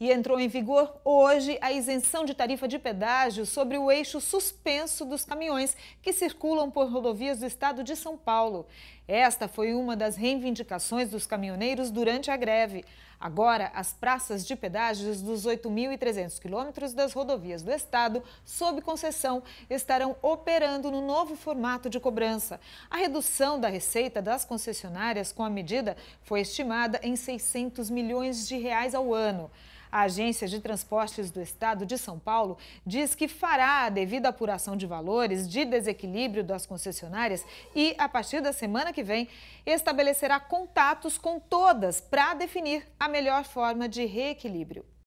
E entrou em vigor hoje a isenção de tarifa de pedágio sobre o eixo suspenso dos caminhões que circulam por rodovias do estado de São Paulo. Esta foi uma das reivindicações dos caminhoneiros durante a greve. Agora, as praças de pedágios dos 8.300 quilômetros das rodovias do estado, sob concessão, estarão operando no novo formato de cobrança. A redução da receita das concessionárias com a medida foi estimada em 600 milhões de reais ao ano. A Agência de Transportes do Estado de São Paulo diz que fará a devida apuração de valores de desequilíbrio das concessionárias e, a partir da semana que vem, estabelecerá contatos com todas para definir a melhor forma de reequilíbrio.